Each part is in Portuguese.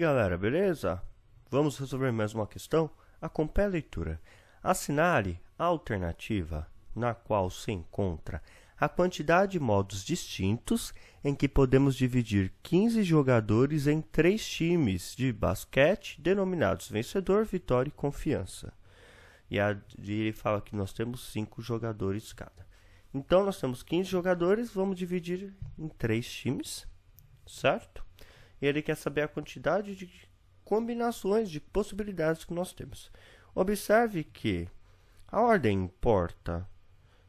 galera, beleza? Vamos resolver mais uma questão? Acompanhe a leitura. Assinale a alternativa na qual se encontra a quantidade de modos distintos em que podemos dividir 15 jogadores em três times de basquete denominados vencedor, vitória e confiança. E, a, ele fala que nós temos cinco jogadores cada. Então nós temos 15 jogadores, vamos dividir em três times, certo? Ele quer saber a quantidade de combinações de possibilidades que nós temos. Observe que a ordem importa.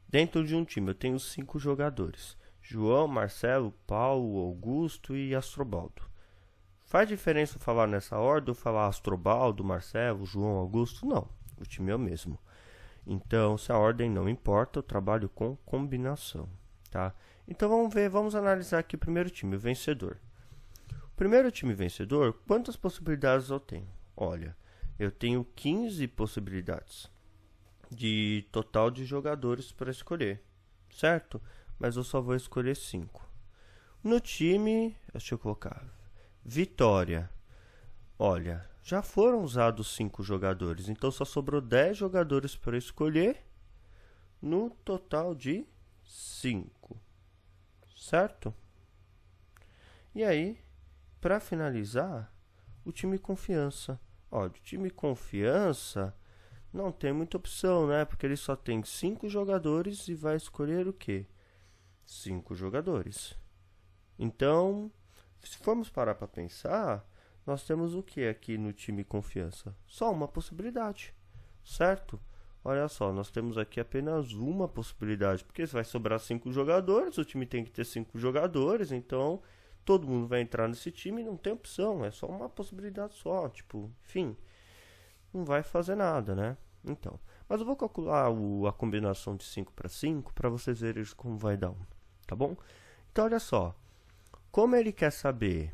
Dentro de um time eu tenho cinco jogadores: João, Marcelo, Paulo, Augusto e Astrobaldo. Faz diferença falar nessa ordem ou falar Astrobaldo, Marcelo, João, Augusto? Não, o time é o mesmo. Então, se a ordem não importa, eu trabalho com combinação, tá? Então vamos ver, vamos analisar aqui o primeiro time, o vencedor. Primeiro time vencedor, quantas possibilidades eu tenho? Olha, eu tenho 15 possibilidades de total de jogadores para escolher, certo? Mas eu só vou escolher 5. No time, deixa eu colocar Vitória. Olha, já foram usados 5 jogadores, então só sobrou 10 jogadores para escolher no total de 5. Certo? E aí, para finalizar, o time Confiança. Ó, o time Confiança não tem muita opção, né? Porque ele só tem cinco jogadores e vai escolher o quê? Cinco jogadores. Então, se formos parar para pensar, nós temos o que aqui no time Confiança? Só uma possibilidade, certo? Olha só, nós temos aqui apenas uma possibilidade, porque vai sobrar cinco jogadores, o time tem que ter cinco jogadores, então todo mundo vai entrar nesse time, não tem opção, é só uma possibilidade só, tipo, enfim, não vai fazer nada, né? Então, mas eu vou calcular o, a combinação de 5 para 5 para vocês verem como vai dar, tá bom? Então, olha só, como ele quer saber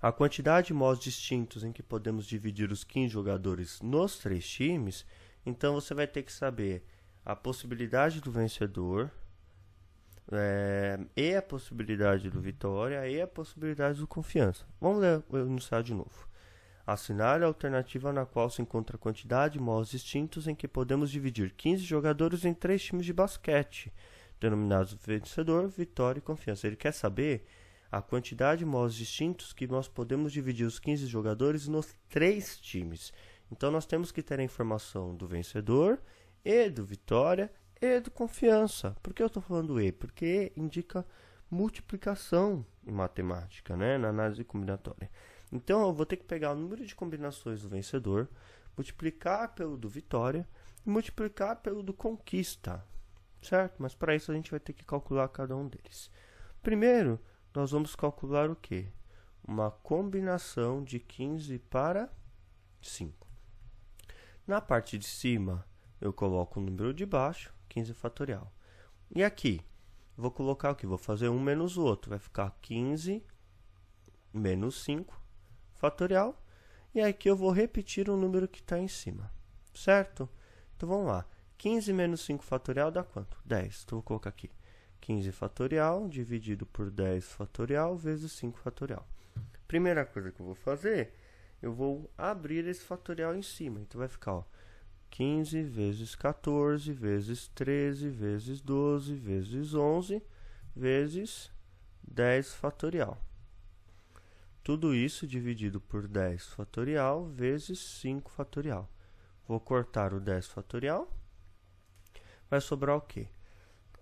a quantidade de mods distintos em que podemos dividir os 15 jogadores nos três times, então você vai ter que saber a possibilidade do vencedor, é, e a possibilidade do Vitória e a possibilidade do Confiança. Vamos ler o enunciado de novo. Assinale a alternativa na qual se encontra a quantidade de modos distintos em que podemos dividir 15 jogadores em três times de basquete, denominados vencedor, vitória e confiança. Ele quer saber a quantidade de modos distintos que nós podemos dividir os 15 jogadores nos três times. Então nós temos que ter a informação do vencedor e do vitória é e do confiança. Por que eu estou falando E? Porque E indica multiplicação em matemática, né? na análise combinatória. Então eu vou ter que pegar o número de combinações do vencedor, multiplicar pelo do vitória e multiplicar pelo do conquista, certo? Mas para isso a gente vai ter que calcular cada um deles. Primeiro, nós vamos calcular o que? Uma combinação de 15 para 5. Na parte de cima, eu coloco o número de baixo 15 fatorial. E aqui, vou colocar o que? Vou fazer um menos o outro. Vai ficar 15 menos 5 fatorial. E aqui eu vou repetir o número que está em cima, certo? Então vamos lá. 15 menos 5 fatorial dá quanto? 10. Então vou colocar aqui. 15 fatorial dividido por 10 fatorial vezes 5 fatorial. Primeira coisa que eu vou fazer, eu vou abrir esse fatorial em cima. Então vai ficar ó, 15 vezes 14 vezes 13 vezes 12 vezes 11 vezes 10 fatorial. Tudo isso dividido por 10 fatorial vezes 5 fatorial. Vou cortar o 10 fatorial. Vai sobrar o quê?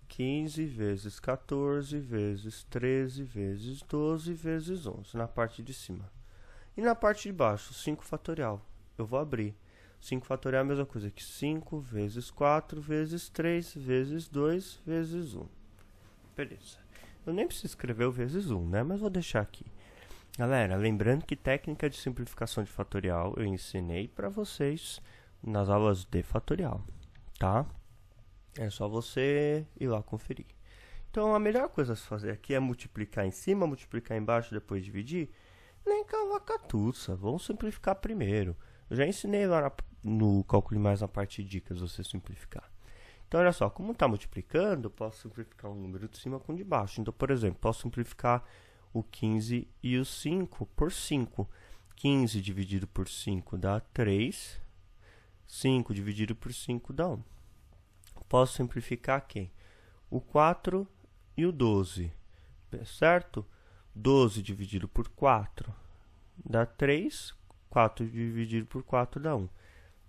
15 vezes 14 vezes 13 vezes 12 vezes 11 na parte de cima. E na parte de baixo, 5 fatorial. Eu vou abrir 5 fatorial é a mesma coisa que 5 vezes 4 vezes 3 vezes 2 vezes 1. Beleza. Eu nem preciso escrever o vezes 1, né? Mas vou deixar aqui. Galera, lembrando que técnica de simplificação de fatorial eu ensinei para vocês nas aulas de fatorial, tá? É só você ir lá conferir. Então, a melhor coisa a se fazer aqui é multiplicar em cima, multiplicar embaixo, depois dividir. Nem cavacatuça, vamos simplificar primeiro. Eu já ensinei lá na no cálculo mais na parte de dicas, você simplificar. Então, olha só, como está multiplicando, posso simplificar um número de cima com o de baixo. Então, por exemplo, posso simplificar o 15 e o 5 por 5. 15 dividido por 5 dá 3. 5 dividido por 5 dá 1. Posso simplificar quem? O 4 e o 12, tá certo? 12 dividido por 4 dá 3. 4 dividido por 4 dá 1.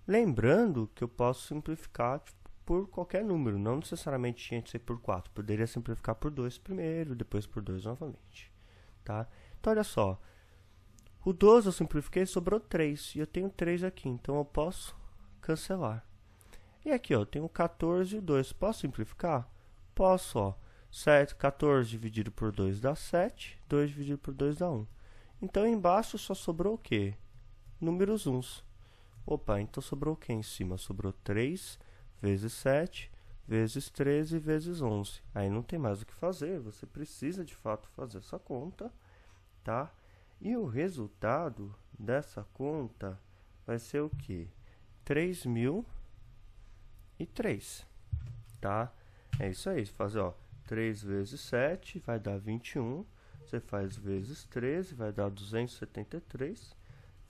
Lembrando que eu posso simplificar tipo, por qualquer número, não necessariamente tinha que ser por 4, poderia simplificar por 2 primeiro, depois por 2 novamente. Tá? Então, olha só, o 12 eu simplifiquei, sobrou 3, e eu tenho 3 aqui, então eu posso cancelar. E aqui, ó, eu tenho 14 e 2, posso simplificar? Posso, ó, 7, 14 dividido por 2 dá 7, 2 dividido por 2 dá 1. Então, embaixo só sobrou o quê? Números 1. Opa, então sobrou o que em cima? Sobrou 3 vezes 7 vezes 13 vezes 11. Aí não tem mais o que fazer, você precisa de fato fazer essa conta, tá? E o resultado dessa conta vai ser o quê? 3.003, tá? É isso aí, fazer ó, 3 vezes 7 vai dar 21, você faz vezes 13 vai dar 273,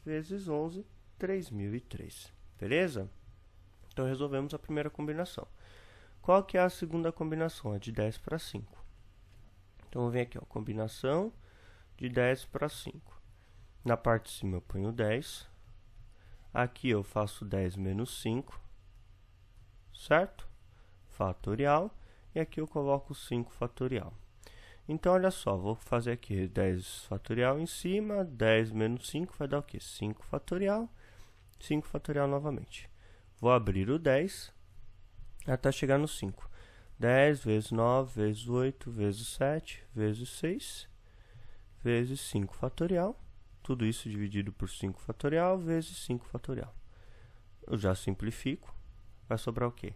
vezes 11 3003. Beleza? Então resolvemos a primeira combinação. Qual que é a segunda combinação? A é de 10 para 5. Então vem aqui, ó, combinação de 10 para 5. Na parte de cima eu ponho 10. Aqui eu faço 10 menos 5, certo? Fatorial. E aqui eu coloco 5 fatorial. Então, olha só, vou fazer aqui 10 fatorial em cima, 10 menos 5 vai dar o quê? 5 fatorial. 5 fatorial novamente. Vou abrir o 10 até chegar no 5. 10 vezes 9 vezes 8 vezes 7 vezes 6 vezes 5 fatorial. Tudo isso dividido por 5 fatorial vezes 5 fatorial. Eu já simplifico. Vai sobrar o quê?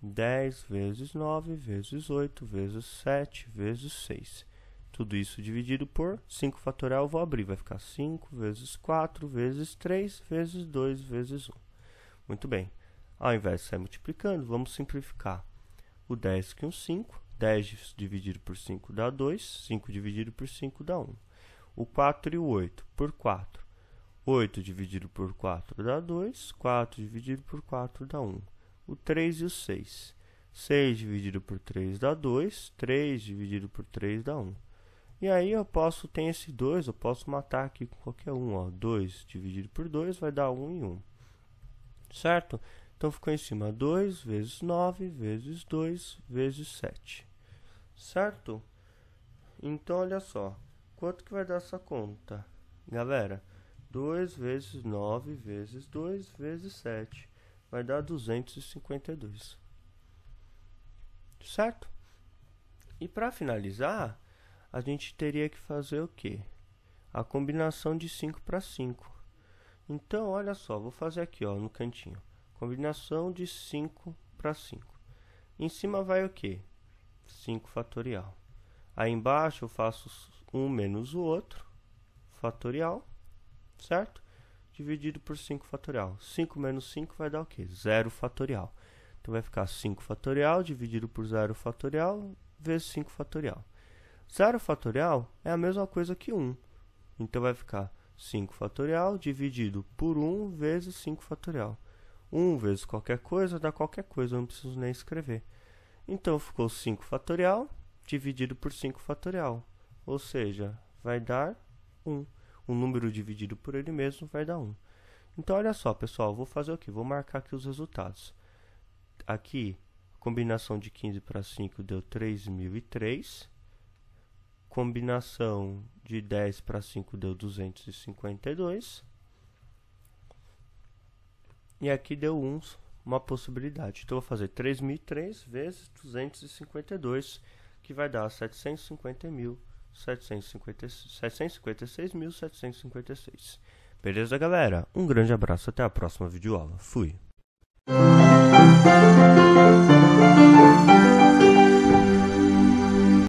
10 vezes 9 vezes 8 vezes 7 vezes 6 tudo isso dividido por 5 fatorial, vou abrir, vai ficar 5 vezes 4 vezes 3 vezes 2 vezes 1. Muito bem. Ao invés de sair multiplicando, vamos simplificar. O 10 que é um 5, 10 dividido por 5 dá 2, 5 dividido por 5 dá 1. O 4 e o 8 por 4. 8 dividido por 4 dá 2, 4 dividido por 4 dá 1. O 3 e o 6. 6 dividido por 3 dá 2, 3 dividido por 3 dá 1. E aí eu posso, ter esse 2, eu posso matar aqui com qualquer um, ó. 2 dividido por 2 vai dar 1 um e 1. Um, certo? Então ficou em cima 2 vezes 9 vezes 2 vezes 7. Certo? Então olha só, quanto que vai dar essa conta? Galera, 2 vezes 9 vezes 2 vezes 7 vai dar 252. Certo? E para finalizar, a gente teria que fazer o quê? A combinação de 5 para 5. Então, olha só, vou fazer aqui, ó, no cantinho. Combinação de 5 para 5. Em cima vai o quê? 5 fatorial. Aí embaixo eu faço um menos o outro, fatorial, certo? Dividido por 5 fatorial. 5 menos 5 vai dar o quê? 0 fatorial. Então vai ficar 5 fatorial dividido por 0 fatorial vezes 5 fatorial. 0 fatorial é a mesma coisa que 1. Então vai ficar 5 fatorial dividido por 1 vezes 5 fatorial. 1 vezes qualquer coisa dá qualquer coisa, eu não preciso nem escrever. Então ficou 5 fatorial dividido por 5 fatorial. Ou seja, vai dar 1. O número dividido por ele mesmo vai dar 1. Então olha só, pessoal, vou fazer o que? Vou marcar aqui os resultados. Aqui, a combinação de 15 para 5 deu 3003. Combinação de 10 para 5 deu 252. E aqui deu 1, uma possibilidade. Então, vou fazer 3.003 vezes 252, que vai dar 756.756. Beleza, galera? Um grande abraço, até a próxima videoaula. Fui!